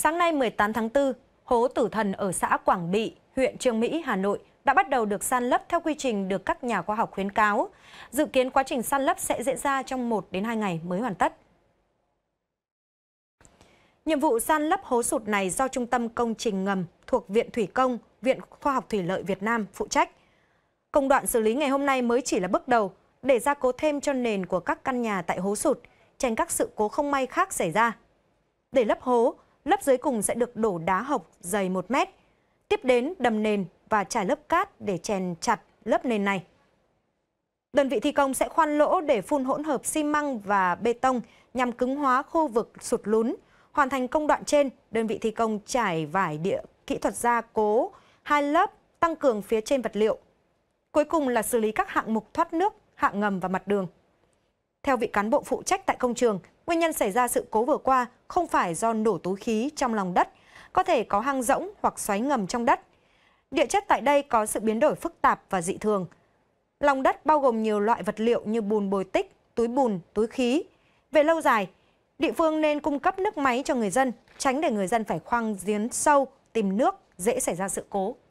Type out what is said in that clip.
Sáng nay 18 tháng 4, hố tử thần ở xã Quảng Bị, huyện Trương Mỹ, Hà Nội đã bắt đầu được san lấp theo quy trình được các nhà khoa học khuyến cáo. Dự kiến quá trình san lấp sẽ diễn ra trong 1 đến 2 ngày mới hoàn tất. Nhiệm vụ san lấp hố sụt này do Trung tâm Công trình Ngầm thuộc Viện Thủy Công, Viện Khoa học Thủy lợi Việt Nam phụ trách. Công đoạn xử lý ngày hôm nay mới chỉ là bước đầu để gia cố thêm cho nền của các căn nhà tại hố sụt, tránh các sự cố không may khác xảy ra. Để lấp hố, lớp dưới cùng sẽ được đổ đá hộc dày 1 mét. Tiếp đến đầm nền và trải lớp cát để chèn chặt lớp nền này. Đơn vị thi công sẽ khoan lỗ để phun hỗn hợp xi măng và bê tông nhằm cứng hóa khu vực sụt lún. Hoàn thành công đoạn trên, đơn vị thi công trải vải địa kỹ thuật gia cố hai lớp tăng cường phía trên vật liệu. Cuối cùng là xử lý các hạng mục thoát nước, hạng ngầm và mặt đường. Theo vị cán bộ phụ trách tại công trường, nguyên nhân xảy ra sự cố vừa qua không phải do nổ túi khí trong lòng đất, có thể có hang rỗng hoặc xoáy ngầm trong đất. Địa chất tại đây có sự biến đổi phức tạp và dị thường. Lòng đất bao gồm nhiều loại vật liệu như bùn bồi tích, túi bùn, túi khí. Về lâu dài, địa phương nên cung cấp nước máy cho người dân, tránh để người dân phải khoang giếng sâu, tìm nước, dễ xảy ra sự cố.